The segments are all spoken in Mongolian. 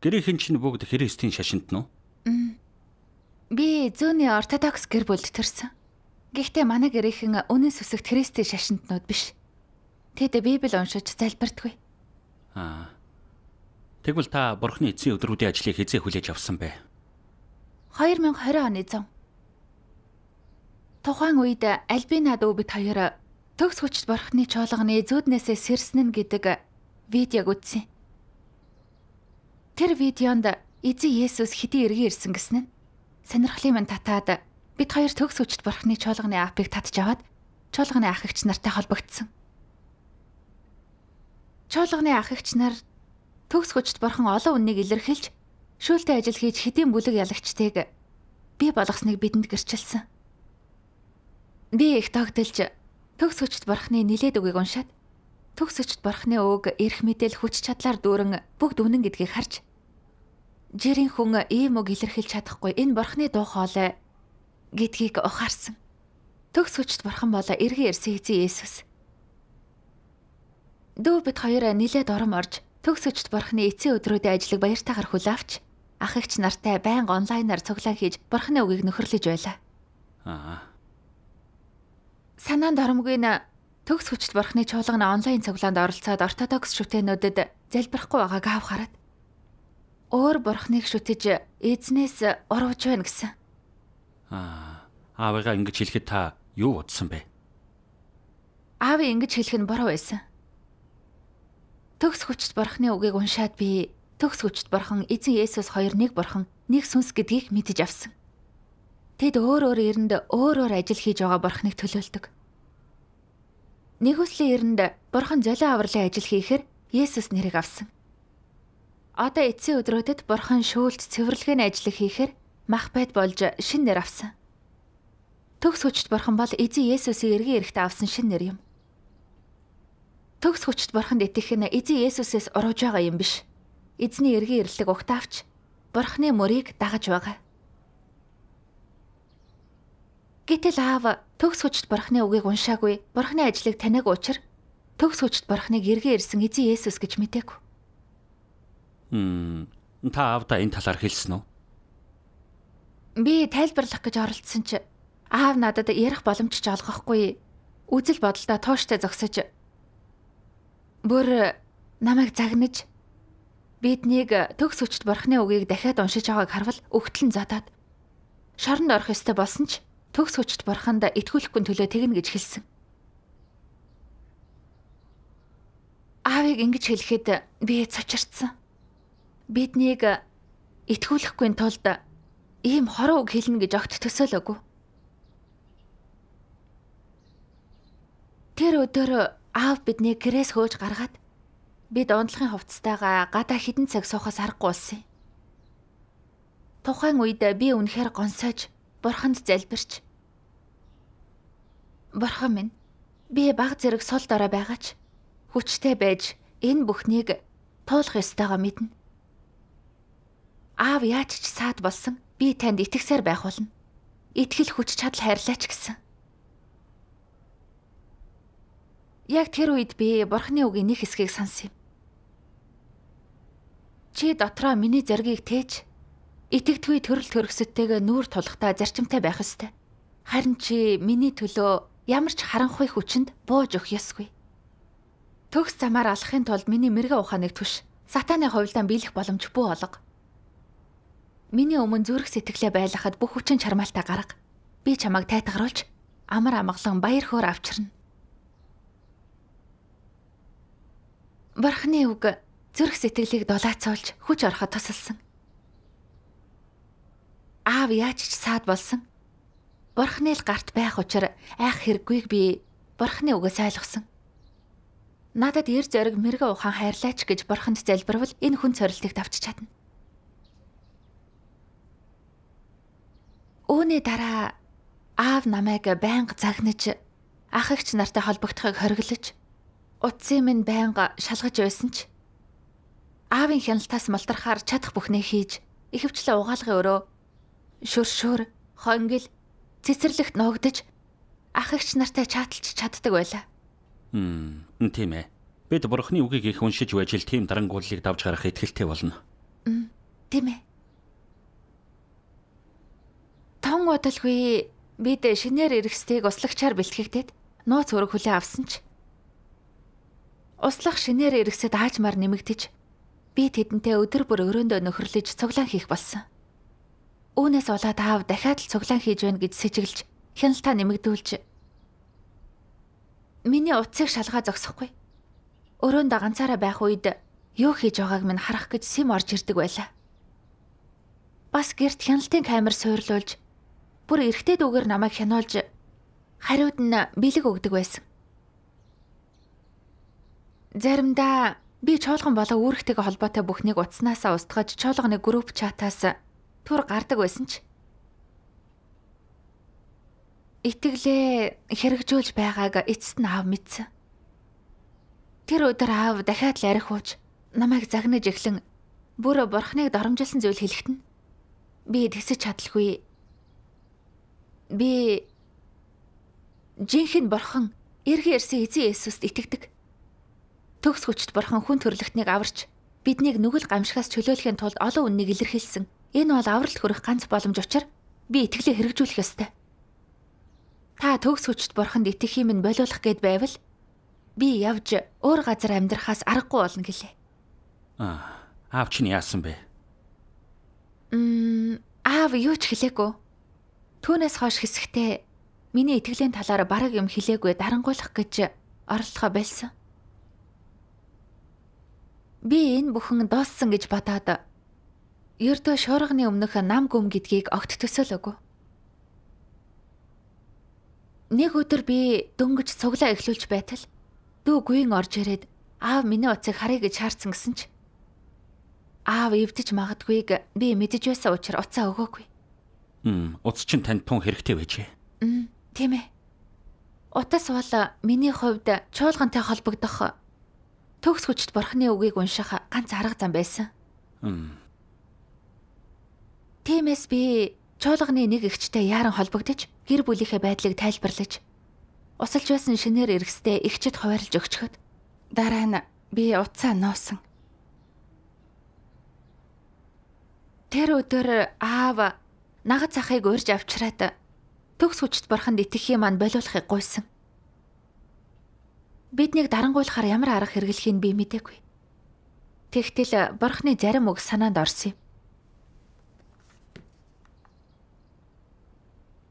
Гэрийн хүн чинь бүгд Христийн шашинт нь үү? Би зөөний ортодокс гэр бүлд төрсэн. Гэхдээ манай гэрийнхэн үнэн сүсэгт Христийн шашинтнууд биш. Тэд Библийг уншиж залбирдаггүй. Аа. Тэгвэл та Бурхны эцсийн өдрүүдийн ажлыг хэзээ хүлээж авсан бэ? 2020 оны зам. Тухайн үед Альбина дүү бит хоёр төгс хүчт Бурхны чуулганы зүүднээсээ сэрснэн гэдэг видеог үзсэн. Тэр видеонд Эзэн Есүс хэдий эргэн ирсэн гэсэн нь сонирхлын минь татаад бид хоёр төгс хүчит бурхны чуулганы апыг татж аваад чуулганы ах эгч нартай холбогдсон. Чуулганы ах эгч нар төгс хүчит бурхан олон үннийг илэрхийлж шүүлтэй ажил хийж хэдийн бүлэг ялагчдыг бий болгосныг бидэнд гэрчилсэн. Би их тогтолж төгс хүчит бурхны нилээд үгийг уншаад төгс хүчит бурхны үг эрх мэдээл хүч чадлаар дүүрэн бүгд үнэн гэдгийг харж Жирийн хүн ийм үг илэрхийлж чадахгүй энэ борхны дуу хоолой гэдгийг ухаарсан. Төгс хүчт бурхан болоо эргэн ирсэн эзэн Есүс. Дүү бит хоёр нилээд ором орж төгс хүчт бурхны эцсийн өдрүүдийн ажлыг баяртайгаар хүлээвч ах ихч нартай байнга онлайнаар цуглаан хийж бурхны үгийг нөхөрлөж байлаа. Аа. Санаанд оромгүй нь төгс хүчт бурхны чуулганы онлайн цуглаанд оролцоод ортодокс шүтэнүүдэд залбирахгүй байгааг авах хараад өөр бурхныг шүтэж эзнээс урвж байна гэсэн. Аа, аавыгаа ингэж хэлэхэд та юу бодсон бэ? Аав ингэж хэлэх нь буруу байсан. Төгс хүчт бурхны үгийг уншаад би төгс хүчт бурхан эзэн Есүс хоёр нэг бурхан нэг сүнс гэдгийг мэдэж авсан. Тэд өөр өөр эрэнд өөр өөр ажил хийж байгаа бурхныг төлөөлдөг. Нэг хүслийн эрэнд бурхан золио авралын ажил хийхээр Есүс нэрийг авсан. Одоо эцсийн өдрүүдэд бурхан шөөлт цэвэрлэгээний ажлыг хийхээр мах бед болж шин нэр авсан. Төгс хүчт бурхан бол эзэн Есүсийг эргэн эрэхт авсан шин нэр юм. Төгс хүчт бурханд итгэх нь эзэн Есүсээс урууж байгаа юм биш. Эзний эргэн эрлэг угтаавч бурхны мөрийг дагаж байгаа. Гэтэл аав төгс хүчт бурхны үгийг уншаагүй, бурхны ажлыг таниаг учир төгс хүчт бурхныг эргэн ирсэн эзэн Есүс гэж мэдээг. Та аавда энэ талаар хэлсэн үү? Би тайлбарлах гэж оролдсон чи аав надад ярих боломж ч олгохгүй. Үзэл бодолдоо тууштай зогсож бүр намайг загнаж биднийг төгс өчт бурхны үгийг дахиад уншиж байгааг харвал өгтлэн задаад шоронд орох ёстой болсон ч төгс хүчт бурханд итгүүлэхгүй төлөө тэгнэ гэж хэлсэн. Аавыг ингэж хэлэхэд би цочирцсан биднийг э, итгүүлэхгүй тулд э, ийм хороо үг хэлнэ гэж огт төсөөлөөгүй. Тэр өдөр э, аав бидний гэрээс хөөж гаргаад бид ундлахын хувцастайгаа гадаа хідэн цаг суухаас аргагүй болсон юм. Тухайн үед би үнэхээр гонсойж, бурханд залбирч. Бурхан минь, би баг зэрэг сул дорой байгаач. Хүчтэй байж энэ бүхнийг туулах ёстойгоо мэднэ. Аав яаж ч саад болсон би танд итгэсээр байх болно. Итгэл хүч чадал хайрлаач гэсэн. Яг тэр үед би бурхны үгийн нэг хэсгийг сонсъё. Чи дотроо миний зоргийг тээж итгэдэггүй төрөл төрөсөдтэйгээ нүүр тулахтаа зарчимтай байх ёстой. Харин чи миний төлөө ямар ч харанхуй хүчинд бууж өгөх ёсгүй. Төгс замаар алахын тулд миний мэрэгэн ухааныг түш сатааны хувилдаан биелэх боломж бүү олго. Миний өмнө зүрх сэтгэлээ байлгахад бүх хүчин чармаалтаа гарга. Би чамайг тайтгаруулж амар амгалан баяр хөөр авчирна. Бурхны үг зүрх сэтгэлийг дулаацуулж хүч ороход тусалсан. Аав яаж ч саад болсон. Бурхны л гарт байх учраа айх хэрэггүйг би Бурхны үгээс ойлгосон. Надад ер зэрэг мэрэгэн ухаан хайрлаач гэж бурханд залбирвал энэ хүн цорилтыг давч чадна. Үүний дараа аав намайг байнга загнаж ах агч нартай холбогдохыг хориглож утсын минь байнга шалгаж байсан ч аавын хяналтаас малтархаар чадах бүхнээ хийж ихэвчлэн угаалгын өрөө шүршүр хонгил цэцэрлэгт нуугдж ах агч нартай чаталж чаддаг байлаа. Хм тийм ээ. Бид бурхны үгийг их уншиж байж л тийм дарангууллыг давж гарах ихтэй болно. Тийм ээ. Ном удалгүй бид шинээр ирэхстийг услагчаар бэлтгэгдээд нууц өрөг хүлээ авсан ч услах шинээр ирэхсэд аажмаар нэмэгдэж би тэдэнтэй өдөр бүр өрөөндөө нөхөрлөж цуглаан хийх болсон. Үүнээс болоод аав дахиад л цуглаан хийж байна гэж сэжиглж хяналтаа нэмэгдүүлж миний утсыг шалгаа зогсохгүй. Өрөөндөө ганцаараа байх үед юу хийж байгааг минь харах гэж сим орж ирдэг байлаа. Бас гэрт хяналтын камер суйрлуулж бүр эргэтэй дүүгээр намайг хяноолж хариуд нь бэлэг өгдөг байсан. Заримдаа би чуулган болоо үүрэгтэйгээ холбоотой бүхнийг утаснаасаа устгаж чуулганы групп чатаас түр гардаг байсан ч итгэлээ хэрэгжүүлж байгааг эцэст нь аав мэдсэн. Тэр өдөр аав дахиад л арих ууж намайг загнаж эхлэн бүр бурхныг доромжилсан зүйл хэлэхтэн. Би тэгсэж чадалгүй Би жинхэнэ борхон эргэн ирсэн эзэн Есүст итгэдэг. Төгс хүчт борхон хүн төрлөختнийг аварч биднийг нүгэл гамшихаас чөлөөлөхийн тулд олон үннийг илэрхийлсэн. Энэ бол аврал хүрэх ганц боломж учраас би итгэлээ хэрэгжүүлэх ёстой. Та төгс хүчт борхонд итгэх юм нь болиулах гээд байвал би явж өөр газар амьдрахаас аргагүй болно гэлээ. Аа, аав чинь яасан бэ? Мм, аав юу ч хэлээгүй. Түүнээс хойш хэсэгтээ миний итгэлийн талаар бараг юм хэлээгүй дарангуулах гэж оролдохоо болсон. Би энэ бүхэн дууссан гэж бодоод ердөө шуурганы өмнөх нам гүм гэдгийг огт төсөөлөөгүй. Нэг өдөр би дөнгөж цуглаа эхлүүлж байтал дүү гүйн орж ирээд аав миний утсыг харъя гэж шаардсан гэсэн ч аав эвдэж магадгүйг би мэдэж байсан учраас утсаа өгөөгүй. Мм, утас чинь танд тун хэрэгтэй байжээ. Мм, тийм ээ. Утас бол э, миний хувьд чуулгантай холбогдох э, төгс хүчит бурхны үгийг унших ганц арга зам байсан. Мм. Тиймээс би чуулганы нэг эгчтэй яаран холбогдож, гэр бүлийнхээ байдлыг тайлбарлаж, усалж байсан шинээр иргэстэй эгчэд хуваарлж өгчөхөд дараа нь би утсаа нуусан. Тэр өдөр аав нага цахыг урьж авчраад төгс хүчт бурханд итгэхийн маань болиулахыг гуйсан. Биднийг дарангуулахаар ямар арга хэрэглэхийг би мэдээгүй. Тэгтэл э, бурхны зарим үг санаанд орсон юм.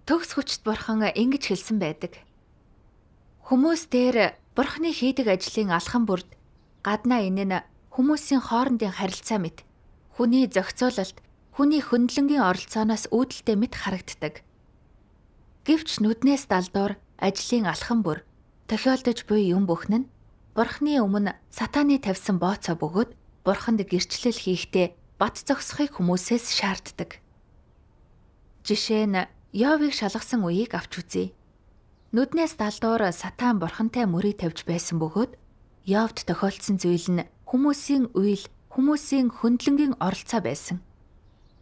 Төгс хүчт бурхан э, ингэж хэлсэн байдаг. Хүмүүс дээр э, бурхны хийдэг ажлын алхам бүрд гаднаа энэ нь хүмүүсийн хоорондын харилцаа мэд, хүний зохицуулалт Хүний хөндлөнгийн оролцооноос үүдэлтэй мэт харагддаг. Гэвч нүднээс далдуур ажлын алхан бүр тохиолдож буй юм бүхэн нь бурхны өмнө сатааны тавьсан бооцоо бөгөөд бурханд гэрчлэл хийхдээ бат зогсохыг хүмүүсээс шаарддаг. Жишээ нь Йовыг шалгасан үеийг авч үзье. Нүднээс далдуур сатан бурхантай мөрийг тавьж байсан бөгөөд Йовд тохиолдсон зүйл нь хүмүүсийн үйл, хүмүүсийн хөндлөнгийн оролцоо байсан.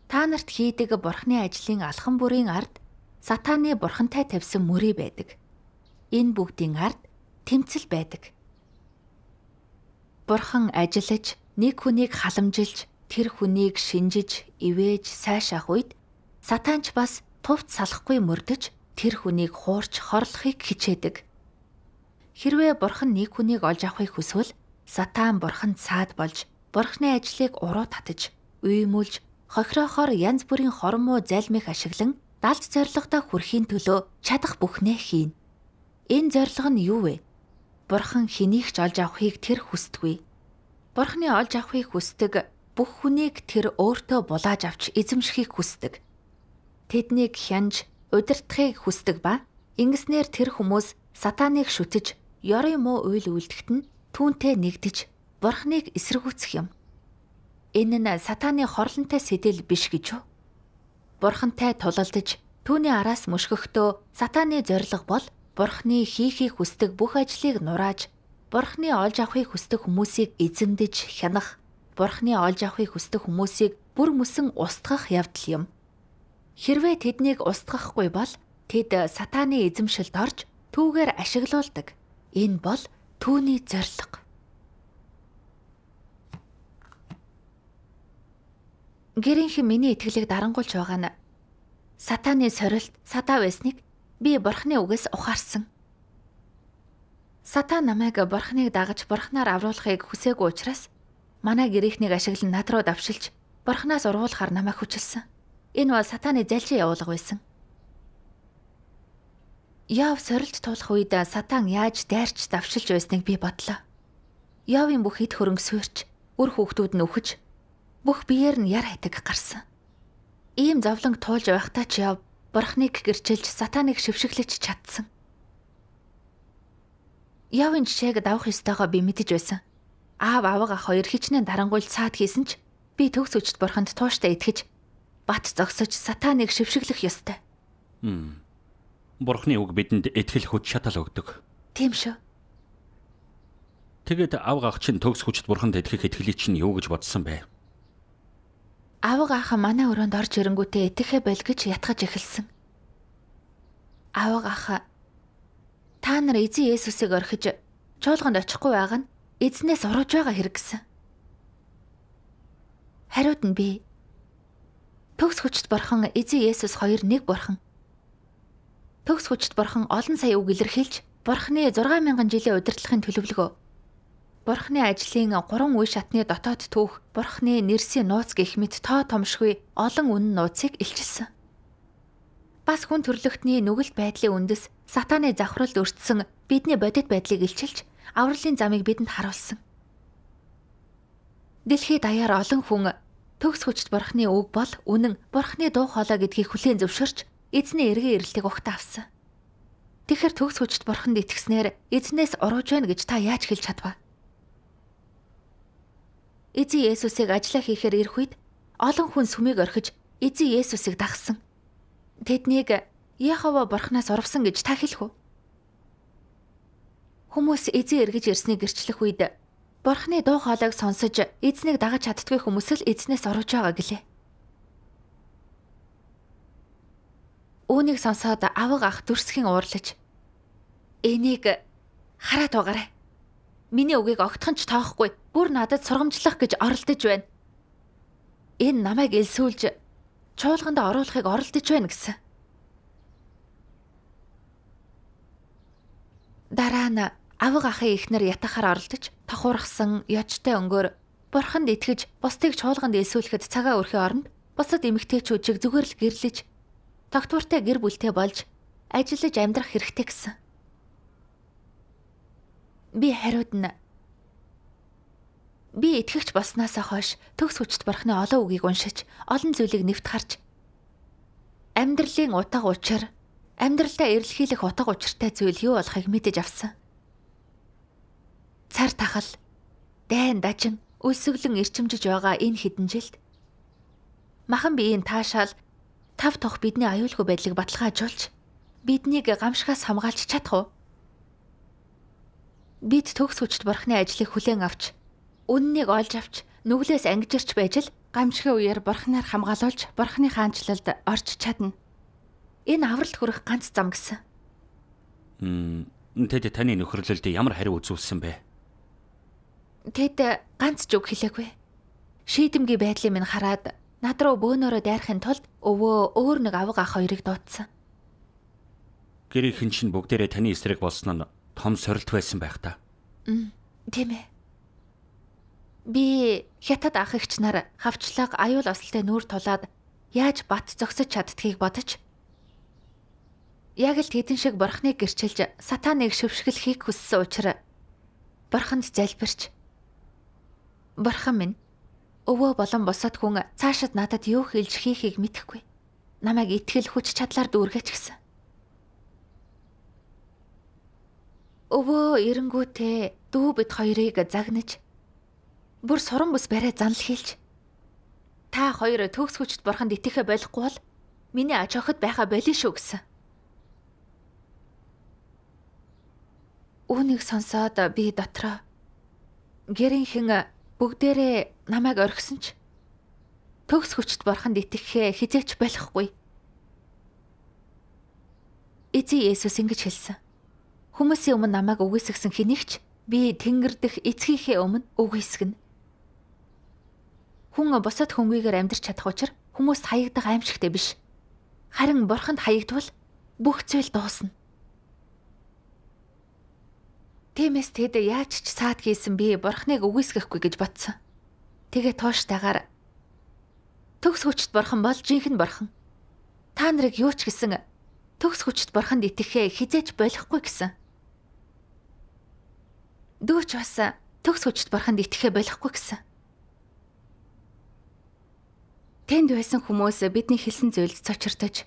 Та нарт хийдэг бурхны ажлын алхан бүрийн ард сатааны бурхантай тавьсан мөрий байдаг. Энэ бүгдийн ард тэмцэл байдаг. Бурхан ажиллаж, нэг хүнийг халамжилж, тэр хүнийг шинжиж, ивэж, сайшаах үед сатаанч бас тувц салахгүй мөрдөж, тэр хүнийг хуурч хорлохыг хичээдэг. Хэрвээ бурхан нэг хүнийг олж авахыг хүсвэл сатаан бурханд цаад болж, бурхны ажлыг уруу татаж, үемүүлж, хохирохоор янз бүрийн хормоо залмих ашиглан далд зорилгодоо хүрэхийн төлөө чадах бүхнээ хийн. Энэ зорилго нь юу вэ? Бурхан хэнийг ч олж авахыг тэр хүсдэггүй. Бурханы олж авахыг хүсдэг бүх хүнийг тэр өөртөө булааж авч эзэмшихийг хүсдэг. Тэднийг хянж удирдахыг хүсдэг ба ингэснээр тэр хүмүүс сатаныг шүтэж, ёрын муу үйл үлдэхт нь түүнтэй нэгдэж бурхныг эсэргүүцэх юм. Энэ нь сатааны хорлонтой сэтэл биш гэж юу? Бурхантай тулалдаж түүний араас мөшгөхдөө сатааны зориг бол Бурхны хийхийг хүсдэг бүх ажлыг нурааж, Бурхны олж авахыг хүсдэг хүмүүсийг эзэмдэж хянах, Бурхны олж авахыг хүсдэг хүмүүсийг бүр мөсөн устгах явдал юм. Хэрвээ тэднийг устгахгүй бол тэд сатааны эзэмшилд орж түүгээр ашиглуулдаг. Энэ бол түүний зориг. Гэрийнхэн миний итгэлийг дарангуулж байгаа нь сатааны сорилт садаа байсныг би бурхны үгээс ухаарсан. Сатан намайг бурхныг дагаж бурхнаар авруулахыг хүсээгүй учраас манай гэрийнхнийг ашиглан над руу давшилж бурхнаас ургуулахар намайг хүчилсэн. Энэ бол сатааны залжин явуулга байсан. Яв сорилт тулах үед сатан яаж дайрч давшилж байсныг би бодлоо. Явын бүх ид хөрөнгө суурч, үр хүүхдүүд нь өхөж, бүх биеэр нь яр хатаг гарсан. Ийм зовлонг туулж байхдаа ч яв бурхныг гэрчилж сатаныг шившиглэж чадсан. Явын жишээг давах ёстойгоо би мэдэж байсан. Аав авга ах хоёр хичнээн дарангуйл цаад хийсэн ч би төгс өчт бурханд тууштай итгэж бат зогсож сатаныг шившиглэх ёстой. Хм. Бурхны үг бидэнд итгэл хүч шатал өгдөг. Тийм шүү. Тэгэд авга ах чинь төгс хүчт бурханд итгэх итгэлийг чинь юу гэж бодсон бэ? Авга ах манай өрөөнд орж ирэнгүүтээ итгэхэ байл гэж ятгаж эхэлсэн. Авга ах та нар эзэн Есүсийг орхиж чуулганд очихгүй байгаа нь эзнээс урууж байгаа хэрэг гэсэн. Хариуд нь би төгс хүчт борхон эзэн Есүс хоёр нэг борхон. Төгс хүчт борхон олон сая үг илэрхийлж бурхны 6000 жилийн удирдлагын төлөвлөгөө бурхны ажлын 3 үе шатны дотоод түүх, бурхны нэрсийн нууц гэх мэт тоо томшгүй олон үнэн нууцыг илчилсэн. Бас хүн төрлөختний нүгэл байдлын үндэс сатаны завхралд өртсөн бидний бодит байдлыг илчилж, авралын замыг бидэнд харуулсан. Дэлхийд даяар олон хүн төгс хүчт бурхны үг бол үнэн, бурхны дуу хоолой гэдгийг хүлээн зөвшөөрч, эзний эргэн ирэлтийг ухта авсан. Тэгэхэр төгс хүчт бурханд итгэснээр эзнээс урууж байна гэж та яаж хэлж чадваа? Эзэн Есүсийг ажиллаа хийхээр ирэх үед олон хүн сүмийг орхиж Эзэн Есүсийг дагсан. Тэднийг Яхова бурхнаас урвсан гэж та хэлэх үү? Хүмүүс эзэн эргэж ирснийг гэрчлэх үед бурхны дуу хоолойг сонсож эзнийг дагаж чаддгүй хүмүүс л эзнээс орж байгаа гэлээ. Үүнийг сонсоод авга ах дүрсхийн уурлаж энийг хараад байгаарэ. Миний үгийг огтхон ч тоохгүй бүр надад сургамжлах гэж оролдож байна. Энэ намайг элсүүлж чуулганд оруулахыг оролдож байна гэсэн. Дараа нь авга ахын ихнэр ятахаар оролдож тахуурхсан ёжтой өнгөөр бурханд итгэж бусдыг чуулганд элсүүлэхэд цагаа өрхийн оронд бусад эмэгтэйчүүдийг зүгээр л гэрлэж тогтвортой гэр бүлтэй болж ажиллаж амьдрах хэрэгтэй гэсэн. Би хариуд нь би итгэгч болсноосоо хойш төгс хүчт бурхны олон үгийг уншиж, олон зүйлийг нэвт харж амьдралын утга учир, амьдралдаа эрэлхийлэх утга учиртай зүйл юу болохыг мэдэж авсан. Цар тахал, дайн дажин, үлсэглэн ирчимжиж байгаа энэ хэдэн жилд махан биеийн таашаал тав тох бидний аюулгүй байдлыг баталгаажуулж биднийг гамшигаас хамгаалж чадах уу? Бид төгс хүчт бурхны ажлыг хүлээн авч үннийг олж авч нүглээс ангижирч байж л гамшигын үеэр бурхнаар хамгаалуулж бурхны хаанчлалд орч чадна. Энэ авралт хүрэх ганц зам гэсэн. Мм тэд таны нөхөрлөлд ямар хариу үзүүлсэн бэ? Тэд ганц ч үг хэлээгүй. Шийдэмгий байдлыг минь хараад над руу бөөнөрөө дайрахын тулд өвөө өөр нэг авга ах хоёрыг дуудсан. Гэр ихэн чинь бүгдээрээ таны эсрэг болсон нь том сорилт байсан байх та. Тийм ээ. Би хятад ах эгч нар хавчлаг аюул ослтой нүүр тулаад яаж бат зогсож чаддгийг бодож яг л тэдэн шиг бурхныг гэрчилж сатаныг шөвшгөлхийг хүссэн учраас бурханд залбирч бурхан минь өвөө болон бусад хүн цаашид надад юу хэлж хийхийг мэдэхгүй намайг итгэл хүч чадлаар дүүргэч гисэн өвөө эрэнгүүтээ дүү бид хоёрыг загнаж Бүр суран бүс барай занл хийлч. Та хоёр төгс хүчт бурханд итгэхэ болохгүй бол миний аж охид байха болин шүү гэсэн. Үүнийг сонсоод би дотроо гэрийнхэн бүгдээрээ намайг орхисон ч төгс хүчт бурханд итгэхэ хизээч болохгүй. Эцэг Есүс ингэж хэлсэн. Хүмүүсийн өмнө намайг үгүйсгсэн хэнийгч би Тэнгэр дэх эцгийнхээ өмнө үгүйсгэнэ Хүн бусад хөнгөөр амьдарч чадах учраас хүмүүс хаягдах аимшигтэй биш. Харин бурханд хаягдвал бүх зүйл дуусна. Тиймээс тэд яаж ч саад хийсэн би бурхныг үгүйсгэхгүй гэж бодсон. Тэгээ тууштайгаар төгс хүчт бурхан бол жинхэнэ бурхан. Та нарыг юу ч гэсэн төгс хүчт бурханд итгэхээ хизээж болохгүй гэсэн. Дүүч бас төгс хүчт бурханд итгэхээ болохгүй гэсэн. Тэнд байсан хүмүүс бидний хэлсэн зүйлд цочиртож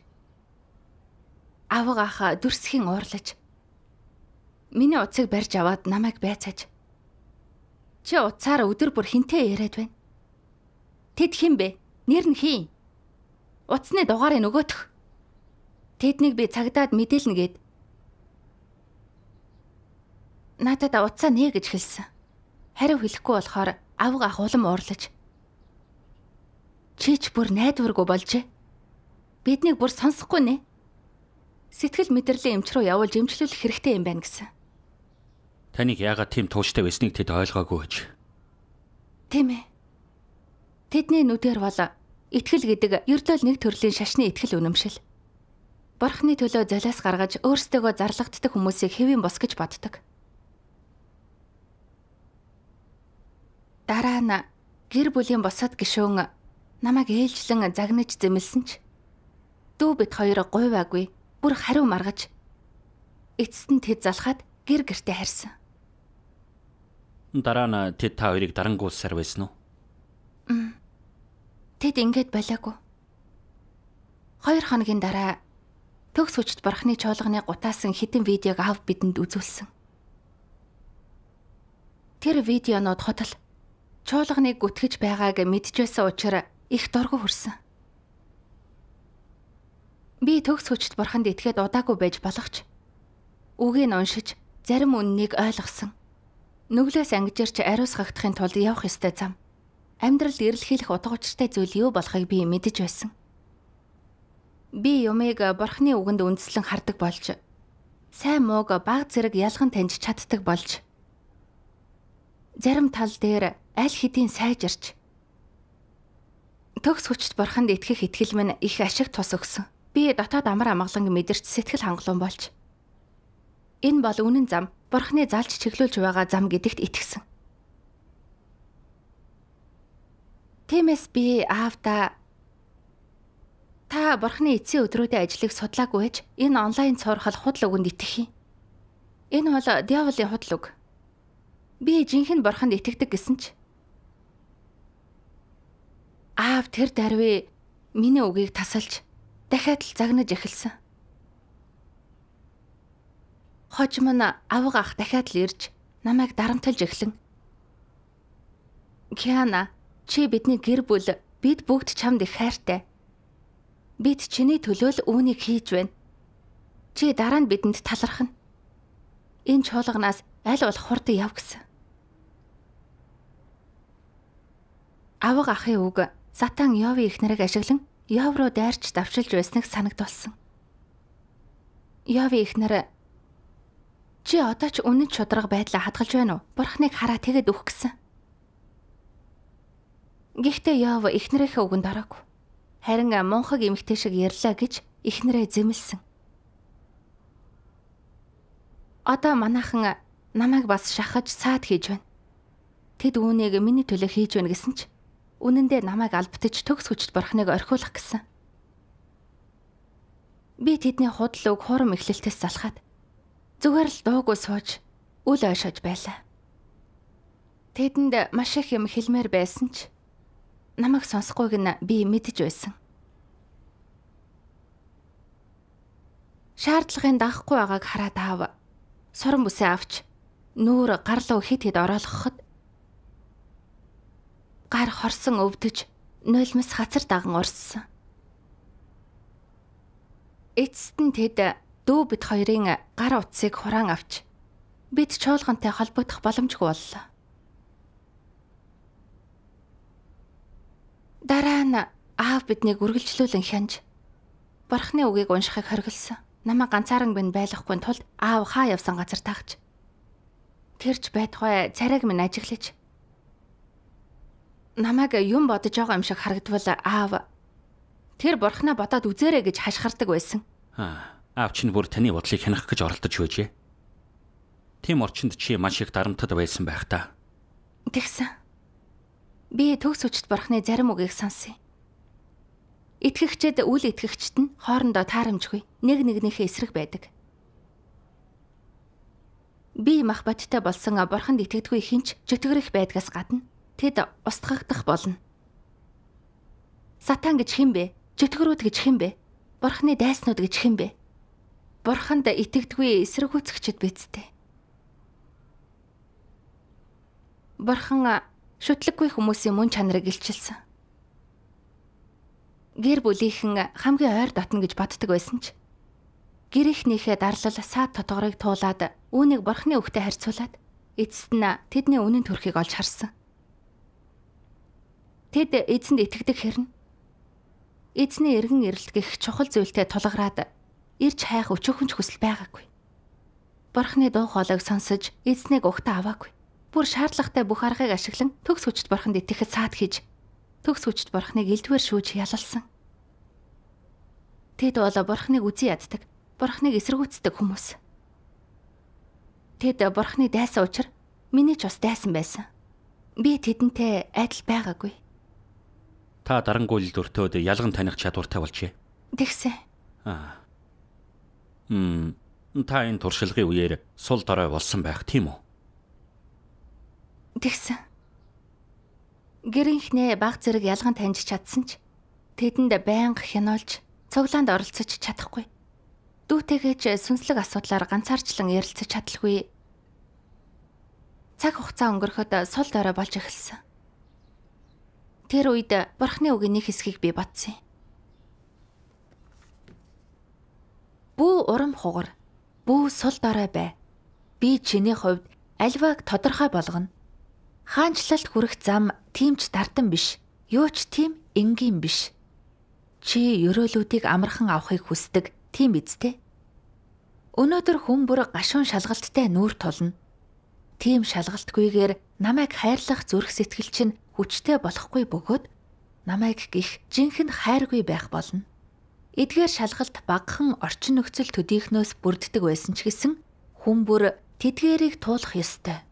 авга ах дүрсхийн уурлаж миний утсыг барьж аваад намайг байцааж чи утсаар өдөр бүр хинтээ яриад байна. Тэд хин бэ? Нэр нь хин? Утсны дугаарыг нөгөөтх. Тэднийг би цагдаад мэдээлнэ гээд надад утсаа нэ гэж хэлсэн. Хариу хэлэхгүй болохоор авга ах улам уурлаж Чи ч бүр найдваргүй болжээ. Биднийг бүр сонсохгүй нэ. Сэтгэл мэдрэлийн эмч рүү явуулж эмчлүүлэх хэрэгтэй юм байна гэсэн. Таныг яагаад тийм тууштай байсныг тэд ойлгоогүй гэж. Тийм ээ. Тэдний нүдээр бол итгэл гэдэг ердөө нэг төрлийн шашны итгэл үнэмшил. Бурхны төлөө золиос гаргаж өөрсдөө зарлагддаг хүмүүсийг хэвийн бос гэж боддог. Дараа нь гэр бүлийн босад гişүүн намайг ээлжлэн загнаж зэмлсэн ч дүү бит хоёр гуйваагүй бүр хариу маргаж эцэст нь тэд залхаад гэр гертэ харсан. Дараа нь тэд та хоёрыг дарангуулсаар байсан уу? Тэд ингэж байлаагүй. Хоёр хоногийн дараа төгс хүчит бурхны чуулганы гутаасан хитэн видеог аав бидэнд үзүүлсэн. Тэр видеонууд хотол чуулганыг гүтгэж байгааг мэдчихсэн учраас их доргу хүрсэн. Би төгс хүчит бурханд итгээд удаагүй байж болох ч үгийг нь уншиж зарим үннийг ойлгосон. Нүглээс ангижирч ариусгахдахын тулд явах ёстой зам. Амьдрал эрэлхийлэх утга учиртай зүйл юу болохыг би мэдэж байсан. Би юмыг бурхны үгэнд үндэслэн хардаг болж сайн мууг баг зэрэг ялган таньж чаддаг болж зарим тал дээр аль хэдийн сайжирч Төгс хүчт бурханд итгэх итгэл минь их ашиг тус өгсөн. Би дотоод амар амгалан мэдэрч сэтгэл хангалуун болж энэ бол үнэн зам, бурхны залж чиглүүлж байгаа зам гэдэгт итгэсэн. Тиймээс би аавда та бурхны эцсийн өдрүүдэд ажлыг судлаагүйж энэ онлайн цорхол худал үгэнд итгэх юм. Энэ бол диаволын худал үг. Би жинхэнэ бурханд итгэдэг гэсэн ч аав тэр дарвээ миний үгийг тасалж дахиад л загнаж эхэлсэн. Хожим нь авга ах дахиад л ирж намайг дарамталж эхлэн. Кяна чи бидний гэр бүл бид бүгд чамд их хайртай. Бид чиний төлөө л үүнийг хийж байна. Чи дараа нь бидэнд талархна. Энэ чуулганаас аль болох хурдан яв гэсэн. Авга ахын үг Сатан Йовын эхнэрийг ашиглан Йов руу дайрч давшилж байсныг санагдулсан. Йовын эхнэр Чи одоо ч үнэн чудраг байдлаа хадгалж байна уу? Бурхныг хараа тэгэд өгөх гэсэн. Гэхдээ Йов эхнэрийнхээ үгэнд ороогүй. Харин мунхаг эмэгтэй шиг ярьлаа гэж эхнэрээ зэмлсэн. Одоо манайхан намайг бас шахаж саад хийж байна. Тэд үүнийг миний төлөө хийж байна гэсэн ч үнэндээ намайг албатж төгс хүчт борхныг орхиулах гэсэн. Би тэдний худал үг хурам эхлэлтээс залхаад зүгээр л дуугүй сууж үл ойшоож байлаа. Тэдэнд маш их юм хэлмээр байсан ч намайг сонсохгүйг нь би мэдэж байсан. Шаардлагын дагахгүй байгааг хараад аав. Суран бүсээ авч нүүр гарлуу хит хит ороолгоход гар хорсон өвдөж нойлмс хацар даган орсон. Эцэст нь тэд дүү бит хоёрын гар утсыг хураан авч бид чуулгантай холбогдох боломжгүй боллоо. Дараа нь аав биднийг үргэлжлүүлэн хянж бурхны үгийг уншихыг хориглосон. Намаа ганцааран бин байхгүй тулд аав хаа явсан газар тагч. Тэрч байтугай царайг минь ажиглаж намайг юм бодож байгаа юм шиг харагдвал аав тэр бурхнаа бодоод үзээрэй гэж хашхардаг байсан. Аа, аав чинь бүр таны бодлыг хянах гэж оролдож байжээ. Тим орчинд чи маш их дарамттай байсан байх та. Тэгсэн. Би төгс хүчит бурхны зарим үгийг сонсъё. Итгэгчэд үл итгэгчд нь хоорондоо таарамжгүй нэг нэгнийхээ эсрэг байдаг. Би мах бодтой болсон бурханд итгэдэггүй хинч чөтгөрөх байдгаас гадна Тэд устгагдах болно. Сатан гэж хэн бэ? Жигтгэрүүд гэж хэн бэ? Бурхны дайснууд гэж хэн бэ? Бурханд итгэдэггүй эсэргүүцэгчд биз дээ. Бурхан шүтлэггүй хүмүүсийн мөн чанарыг илчилсэн. Гэр бүлийнхэн хамгийн ойр дотно гэж боддог байсан ч гэр ихнийхээ дарлал саад тодгорыг туулаад үүнийг бурхны өгтөд харьцуулаад эцэст нь тэдний үнэн төрхийг олж харсан. Тэд эзэнд итгэдэг хэрнэ? Эзний эргэн ирэлт гих чухал зүйлтэй тулгараад ирж хайх өчөөхөнч хүсэл байгаагүй. Бурхны дуу хоолойг сонсож эзнийг угтаа аваагүй. Бүр шаардлагатай бүх аргыг ашиглан төгс хүчт бурханд итгэхэд саад хийж төгс хүчт бурхныг элдвэр шүүж ялалсан. Тэд бол бурхныг үгүй яддаг, бурхныг эсэргүүцдэг хүмүүс. Тэд бурхны дайсан учраа миний ч бас дайсан байсан. Би тэдэнтэй адил байгаагүй. Та дарангуй л өртөөд ялган таних чадвартай болжээ. Тэгсэн. Аа. Мм, та энэ туршилгын үеэр сул дорой болсон байх тийм үү? Тэгсэн. Гэрийнхнээ баг зэрэг ялган таньж чадсан ч тэдэнд байнга хяналж цуглаанд оролцож чадахгүй. Дүүтэйгээ ч сүнслэг асуудлаар ганцаарчлан ярилцаж чадлагүй. Цаг хугацаа өнгөрөхөд сул дорой болж эхэлсэн. Тэр үед бурхны үгийн нэг хэсгийг би батсан. Бүү урам хугар. Бүү сул дорой бай. Би чиний хувьд альваг тодорхой болгоно. Хаанчлалт хүрэх зам тимч дартан биш. Юу ч тийм энгийн биш. Чи өрөөлүүдийг амархан авахыг хүсдэг тийм биз дээ. Өнөөдөр хүн бүр гашуун шалгалттай нүүр тулна. Тийм шалгалтгүйгээр намайг хайрлах зүрх сэтгэл чинь хүчтэй болохгүй бөгөөд намайг гих жинхэнэ хайргүй байх болно. Эдгээр шалгалт багахан орчин нөхцөл төдийхнөөс бүрддэг байсан ч гэсэн хүн бүр тэдгэрийг туулах ёстой.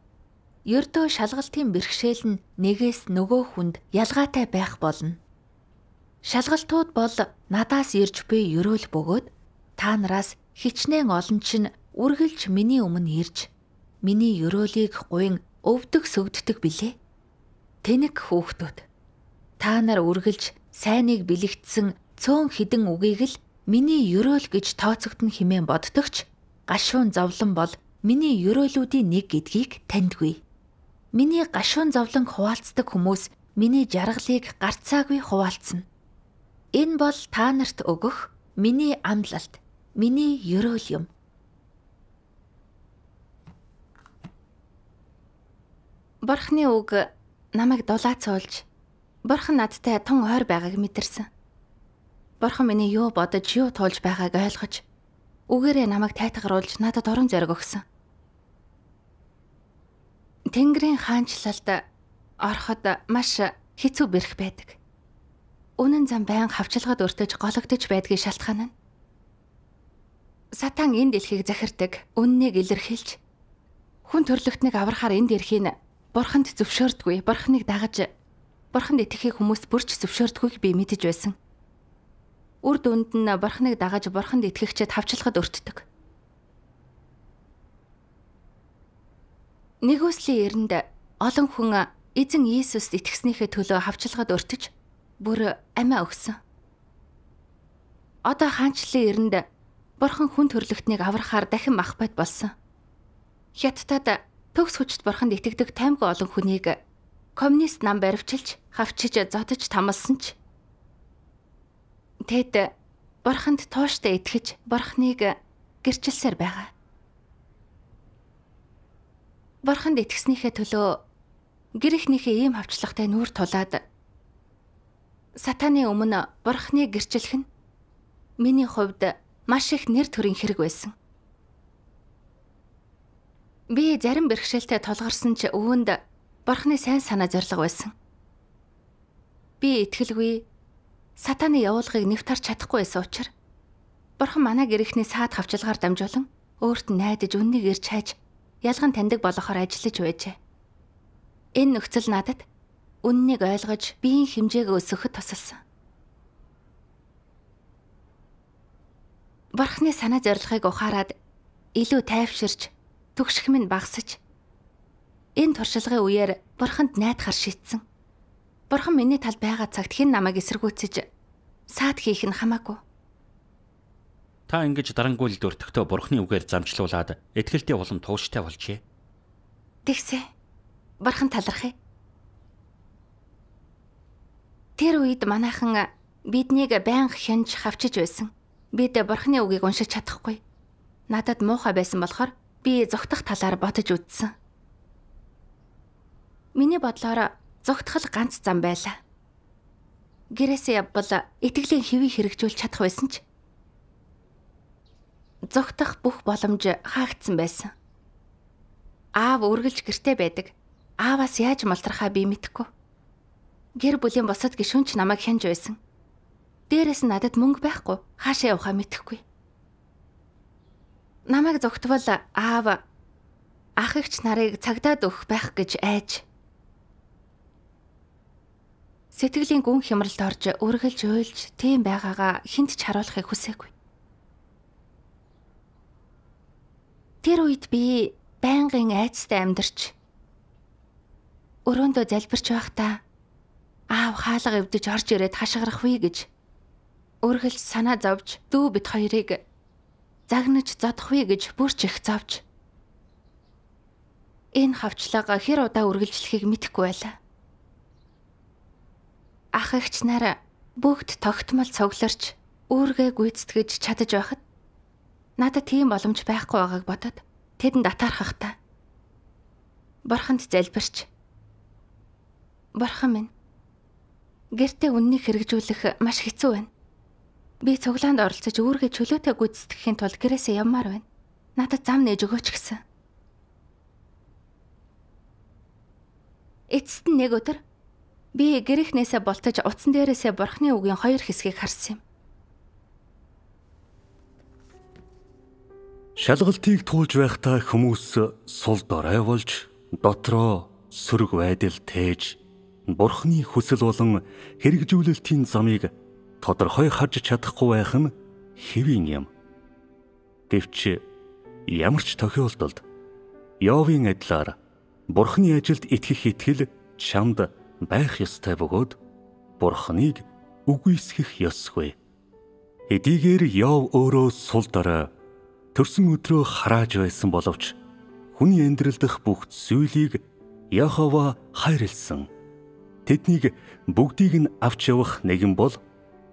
Ердөө шалгалтын бэрхшээл нь нэгээс нөгөө хүнд ялгаатай байх болно. Шалгалтууд бол надаас ирж буй ерөөл бөгөөд та нараас хичнээн олон чинь үргэлж миний өмнө ирж миний ерөөлийг гуйн өвдөг сөгддөг билээ. Тэнэг хөөхтүүд та нар үргэлж сайныг бэлэгдсэн цөөн хідэн үгийг л миний ёроол гэж тооцогдно хэмээн боддогч гашуун зовлон бол миний ёроолуудын нэг гэдгийг таньдгүй. Миний гашуун зовлон хуваалцдаг хүмүүс миний жаргалыг гарцаагүй хуваалцна. Энэ бол та нарт өгөх миний амлалт, миний ёроол юм. Бархны үг намайг дулаацуулж бурхан надтай тун ойр байгааг мэдэрсэн. Бурхан миний юу бодож, юу туулж байгааг ойлгож үгээрээ намайг тайтгаруулж надад орон зориг өгсөн. Тэнгэрийн хаанчлалд ороход маш хэцүү бэрх байдаг. Үнэн зам байн хавчлагад өртөж гологдож байдгийн шалтгаан нь Сатан энэ дэлхийг захирдаг, үннийг илэрхийлж хүн төрлөختнийг аврахаар энд ирэхийн Бурханд зөвшөөрдгүй, Бурханыг дагаж Бурханд итгэхийг хүмүүс бүрч зөвшөөрдгүйг би мэдэж байсан. Үр дүнд нь Бурханыг дагаж Бурханд итгэгчэд хавчлахад өртдөг. Нэгүслийн эрэнд олон хүн эзэн Иесуст итгэснийхээ төлөө хавчлагад өртөж бүр амиа өгсөн. Одоо хаанчлалын эрэнд Бурхан хүн төрлөختнийг аврахаар дахин мах бод болсон. Хятадад төгс хүчит бурханд итгэдэг таймгүй олон хүнийг коммунист нам баривчилж, хавчиж, зодож тамалсан ч Тэд бурханд тууштай итгэж, бурхныг гэрчилсээр байгаа. Бурханд итгэснийхээ төлөө гэр ихнийхээ ийм хавчлагтай нүур тулаад сатаны өмнө бурхныг гэрчлэх нь миний хувьд маш их нэр төрийн хэрэг байсан. Би зарим бэрхшээлтэй тулгарсан ч өвөнд бурхны сайн санаа зориг байсан. Би итгэлгүй сатаны явуулгыг нэвтарч чадахгүй байсан учраас бурхан манай гэрхний саад хавчлагаар дамжуулан өөрт нь найдаж үннийг ирж хайж ялган таньдаг болохоор ажиллаж байжээ. Энэ нөхцөл надад үннийг ойлгож биеийн хэмжээг өсгөхөд тусалсан. Бурхны санаа зорилгыг ухаарад илүү тайвширч Түгших минь багасж энэ туршлагын үеэр бурханд найдахар шийдсэн. Бурхан миний тал байгаа цагт хэн намайг эсэргүүцэж саад хийх нь хамаагүй. Та ингэж дарангуйл дөртөгтөө бурхны үгээр замчлуулаад этгэлтэй болон тууштай болжээ. Тэгсээ. Бурхан талархъя. Тэр үед манайхан биднийг байнга хянж хавчиж байсан. Бид бурхны үгийг уншиж чадахгүй. Надад муухай байсан болохоор би зүгтах талаар ботож үзсэн. Миний бодлоор зүгтхал ганц зам байлаа. Гэрээсээ явбал итгэлийн хэвийг хэрэгжүүлж чадах байсан ч зүгтах бүх боломж хаагдсан байсан. Аав үргэлж гэртэй байдаг. Ааваас яаж малтрахаа би мэдэхгүй. Гэр бүлийн босод гişүнч намайг хянж байсан. Дээрээс нь надад мөнгө байхгүй. Хаашаа явахаа мэдэхгүй намайг зогтвол аав ах ихч нарыг цагдаад өгөх байх гэж айж сэтгэлийн гүн хямралд орж үргэлж ойлж тийм байгаагаа хүнд ч харуулахыг хүсээгүй. Тэр үед би байнгын айцтай амьдарч өрөөндөө залбирч байхдаа аав хаалга өвдөж орж ирээд хашгирах вэ гэж үргэлж санаа зовж дүү бит хоёрыг загнаж зодохгүй гэж бүрч их зовж энэ хавчлага хэр удаа үргэлжлэхийг мэдэхгүй байлаа. Ах эгч нараа бүгд тогтмол цугларч үүргээ гүйцэтгэж чадаж байхад надад тийм боломж байхгүй байгааг бодод тэдэнд атаархах та. Борхонд залбирч. Борхон минь. Гэртээ үннийг хэрэгжүүлэх маш хэцүү байна. Би цуглаанд оролцож үүргээ чөлөөтэй гүйцэтгэхийн тулд гэрээсээ явмаар байна. Надад зам нээж өгөөч гэсэн. Эцэст нь нэг өдөр би гэрээхнээсээ болтож утсан дээрээсээ бурхны үгийн хоёр хэсгийг харсан юм. Шалгалтыг туулж байхдаа хүмүүс сул дорой болж дотроо сөрөг байдал тээж бурхны хүсэл болон хэрэгжүүлэлтийн замыг тодорхой харж чадахгүй байх нь хэвийн юм. Гэвч ямар ч тохиолдолд Йовын адилаар Бурхны ажилд итгэх итгэл чамд байх ёстой бөгөөд Бурхныг үгүйсгэх ёсгүй. Эдийгээр Йов өөрөө сул дараа төрсөн өдрөө харааж байсан боловч хүний амьдралдах бүх зүйлийг Яхова хайрлсан. Тэднийг бүгдийг нь авч явах нэгэн бол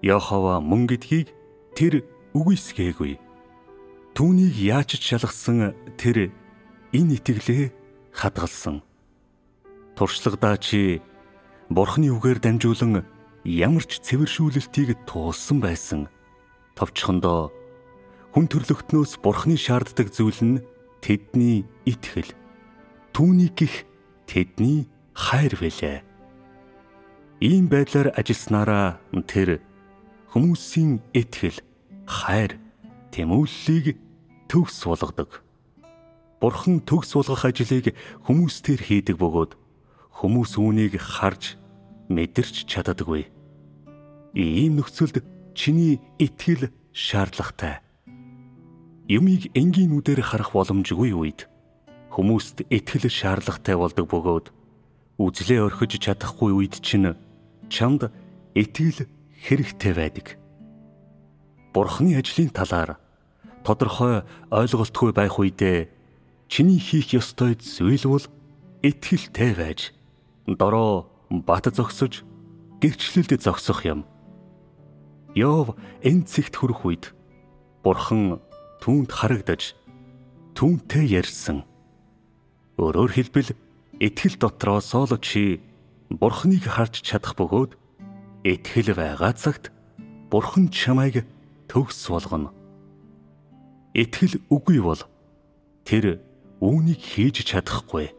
Яхова мөн гэдгийг тэр үгүйсгээгүй. Түүнийг яаж ч шалгасан тэр энэ итгэлээ хадгалсан. Туршлагадаа чи Бурхны үгээр дамжуулан ямар ч цэвэршүүлэлтийг туулсан байсан. Товчхондоо хүн төрлөختнөөс Бурхны шаарддаг зүйл нь тэдний итгэл. Түүний гих тэдний хайр билээ. Ийм байдлаар ажилласнараа тэр хүмүүсийн итгэл, хайр, тэмүүллийг төгс болгодог. Бурхан төгс болгох ажлыг хүмүүстээр хийдэг бөгөөд хүмүүс үүнийг харж мэдэрч чаддаггүй. Ийм нөхцөлд чиний итгэл шаардлагатай. Юмыг энгийн үдээр харах боломжгүй үед хүмүүст итгэл шаардлагатай болдог бөгөөд үзлээ орхиж чадахгүй үед чинь чамд итгэл хэрэгтэй байдаг. Бурхны ажлын талаар тодорхой ойлголтгүй байх үедээ чиний хийх ёстой зүйл бол итгэлтэй байж дороо бат зогсож гэрчлэлд зогсох юм. Йов энэ цэгт хүрэх үед Бурхан түүнд харагдаж түүнтэй ярьсан. Өөрөөр хэлбэл итгэл дотроо соолоч Бурхныг харж чадах бөгөөд итгэл байгаа цагт Бурхан чамайг төгс болгоно. Итгэл үгүй бол тэр үүнийг хийж чадахгүй.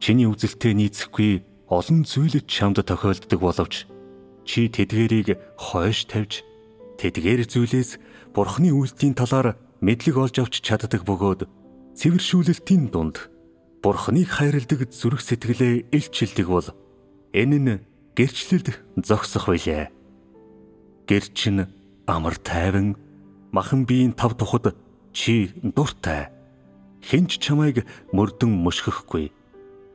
Чиний үзэлтэд нийцэхгүй олон зүйл чамд тохиолддог боловч чи тэдгэрийг хойш тавьж тэдгээр зүйлээс бурхны үйлдлийн талаар мэдлэг олж авч чаддаг бөгөөд цэвэршүүлэлтийн дунд бурхныг хайрладаг зүрх сэтгэлээ илчилдэг бол Энэ нь гэрчлэлд зогсох билээ. Гэрчин амар тайван махан биеийн тав тухад чи дуртай. Хинч чамайг мөрдөн мөшгөхгүй.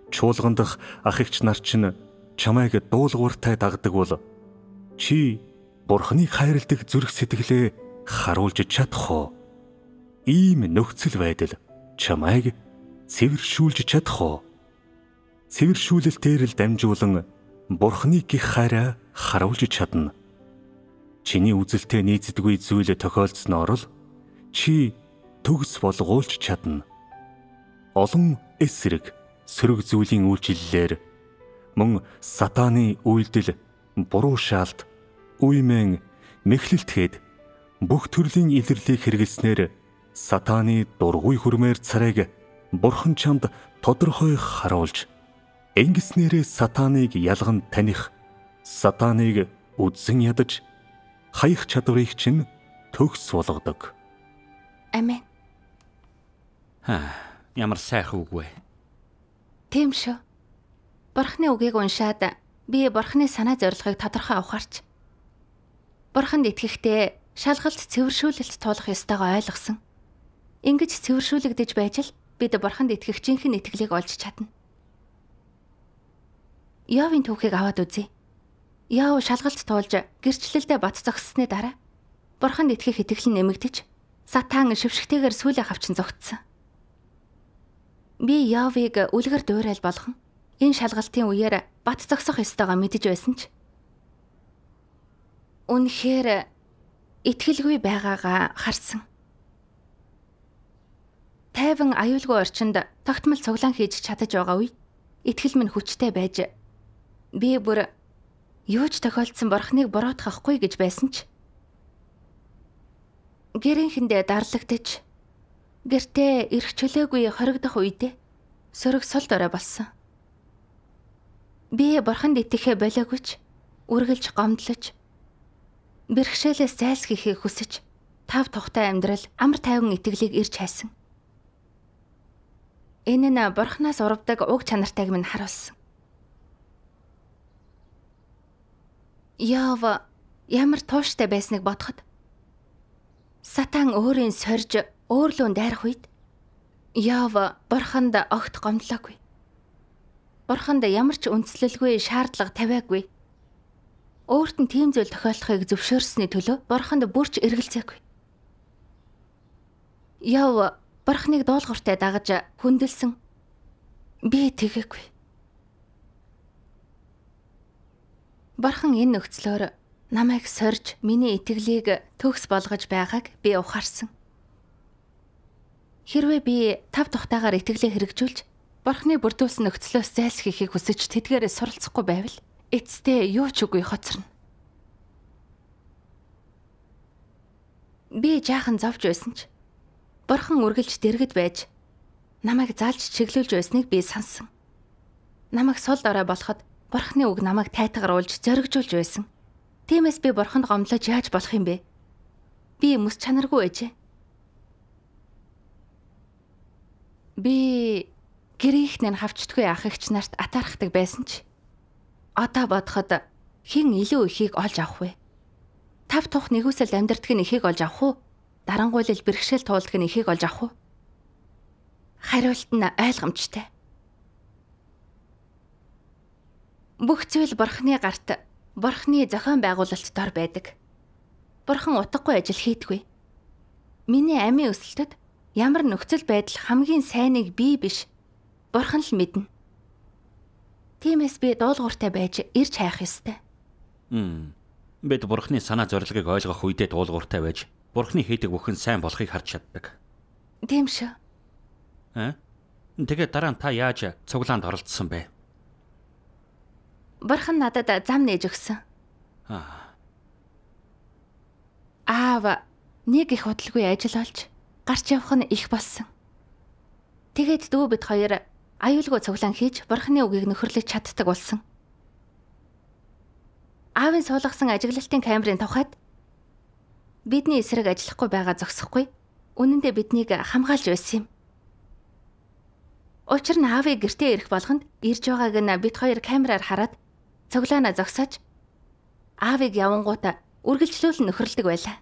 Чуулган дах ах ихч нар чинь чамайг дуулууртай дагдаг бол чи бурхныг хайрладаг зүрх сэтгэлээ харуулж чадах уу? Ийм нөхцөл байдал чамайг цэвэршүүлж чадах уу? Цэвэршүүлэлтээр л дамжуулан Бурхны гих хайраа харуулж чадна. Чиний үзэлтэд нийцдэггүй зүйл тохиолдсноор л чи төгс болгуулж чадна. Олон эсрэг сөрөг зүйлийн үйлчлэлээр мөн сатааны үйлдэл буруу шаалт үймэн мэхлэлтгэд бүх төрлийн илэрлийг хэрэгэлснээр сатааны дургүй хүрмээр царайг бурхан чамд тодорхой харуулж Ингэснээрээ сатаныг ялган таних, сатаныг үдсэн ядаж хаях чадварыг чинь төгс болгодог. Амен. Ха, ямар сайх үг вэ? Тийм шүү. Бурхны үгийг уншаад би бурхны санаа зорилгыг тодорхой авахарч бурханд итгэхдээ шалгалт цэвэршүүлэлт туулах ёстойгоо ойлгосон. Ингэж цэвэршүүлэгдэж байж л бид бурханд итгэгчийнхэн итгэлийг олж чадна. Йовын түүхийг аваад үзье. Яв шалгалт туулж гэрчлэлдээ бат зогссны дараа бурханд итгэх итгэл нэмэгдэж сатан шившгтэйгээр сүлээ хавчин зогтсон. Би Явыг үлгэр дуурайл болгон энэ шалгалтын үеэр бат зогсох ёстойгоо мэдэж байсан ч үнэхээр итгэлгүй байгаагаа харсан. Тайван аюулгүй орчинд тогтмол цуглаан хийж чадаж байгаа үед итгэл минь хүчтэй байж Би бүр юу ч тохиолдсон борхныг бороодох ахгүй гэж байсан ч гэрийнхэндээ дарлагдаж гэртээ ирэх чөлөөгүй хоригдох үедээ сөрөг сул дорой болсон. Би бурханд итгэхэ болоогүй ч үргэлж гомдлож бэрхшээлээс зайлсхийхийг хүсэж тав тухтай амьдрал амар тайван итгэлийг ирж хайсан. Энэ нь бурхнаас урвдаг уг чанартайг минь харуулсан. Ява ямар тууштай байсныг бодоход Сатан өөрийн сорж өөр лөө дайрах үед Ява бурханд огт гомдлоогүй. Бурханд ямар ч үндэслэлгүй шаардлага тавиаггүй. Өөрт нь тийм зүйл тохиолдохыг зөвшөөрсөний төлөө бурханд бүрч эргэлзээгүй. Ява бурхныг дуулууртай дагаж хүндэлсэн. Би тэгэхгүй. Бурхан энэ нөхцлөөр намайг сорж, миний итгэлийг төгс болгож байгааг би ухаарсан. Хэрвээ би тав тухтайгаар итгэлээ хэрэгжүүлж, Бурханы бүрдүүлсэн нөхцлөөс зайлсхийхийг хүсэж тэдгээрээ суралцахгүй байвал эцсээ юу ч үгүй хоцорно. Би жаахан зовж байсан ч Бурхан үргэлж дэргэд байж намайг залж чиглүүлж байсныг би сансан. Намайг сул дорой болоход Бурхны үг намайг тайтагаар уулж зоригжуулж байсан. Тиймээс би бурханд гомдлож яаж болох юм бэ? Би мөс чанаргүй ээжээ. Би гэрээхнэн хавчдгүй ах эгч нарт атаархдаг байсан ч одоо бодоход хэн илүү ихийг олж авах вэ? Тав тух нэгүсэл амьдртг нь ихийг олж авах уу? Дарангуйлал бэрхшээл туулдаг нь ихийг олж авах уу? Хариулт нь ойлгомжтой. Бүх зүйл бурхны гарт, бурхны зохион байгуулалт дор байдаг. Бурхан утгагүй ажил хийдэггүй. Миний амийн өсөлтөд ямар нөхцөл байдал хамгийн сайныг би биш, бурхан л мэднэ. Тиймээс би дуулууртай байж ирж хайх ёстой. Мм. Бид бурхны санаа зорилгыг ойлгох үедээ дуулууртай байж бурхны хийдэг бүхэн сайн болохыг харж чаддаг. Тийм шүү. Аа? Э? Тэгээд дараа нь та яаж цуглаанд оролцсон бэ? Бурхан надад зам нээж өгсөн. Аа. Аава нэг их удалгүй ажил олж гарч явах нь их болсон. Тэгээд дүү бид хоёр аюулгүй цуглаан хийж бурхны үгийг нөхөрлөж чаддаг болсон. Аавын суулгасан ажиглалтын камерын тухайд бидний эсрэг ажиллахгүй байгаа зогсохгүй. Үнэн дээр биднийг хамгаалж байсан юм. Учир нь аавыг гэртээ ирэх болгонд ирж байгааг нь бид хоёр камераар хараад цоглаана зогсоож аавыг явангуута үргэлжлүүлэн нөхрөлдөг байлаа.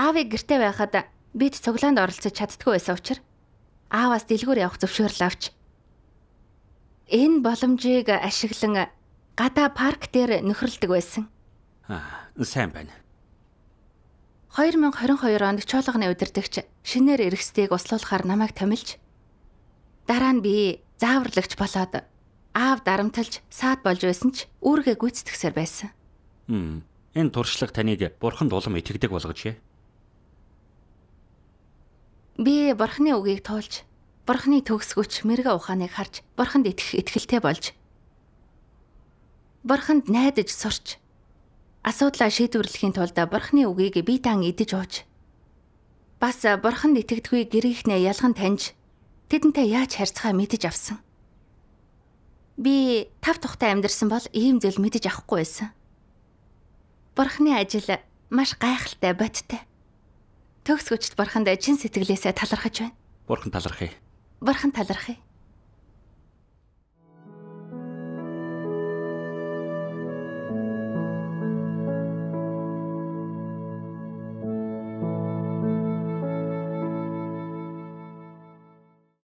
Аавыг гэртээ байхад бид цоглаанд оролцож чаддгүй байсан учраас ааваас дэлгүүр явах зөвшөөрөл авч энэ боломжийг ашиглан гадаа парк дээр нөхрөлдөг байсан. Аа, сайн байна. 2022 онд чуулганы удирдагч шинээр эргэстэйг услуулахаар намайг томилж дараа нь би зааварлагч болоод аав дарамталж саад болж байсан ч үүргээ гүйцэтгэсээр байсан. Хм. Энэ туршлага таныг бурханд улам итгэдэг болгожээ. Би бурхны үгийг туулж, бурхны төгсгөч мэрэгэ ухааныг харж, бурханд итгэх итгэлтэй болж, бурханд найдаж сурч, асуудлаа шийдвэрлэхийн тулд бурхны үгийг бие даан идэж ууж, бас бурханд итгэдэггүй гэр ихнээ ялган таньж, тэдэнтэй яаж харьцахаа мэдэж авсан. Би тав тухтай амьдэрсэн бол ийм зүйл мэдэж авахгүй байсан. Бурхны ажил маш гайхалтай бодтой. Төгс хүчт бурханд чин сэтгэлээсээ талархаж байна. Бурхан талархъя. Бурхан талархъя.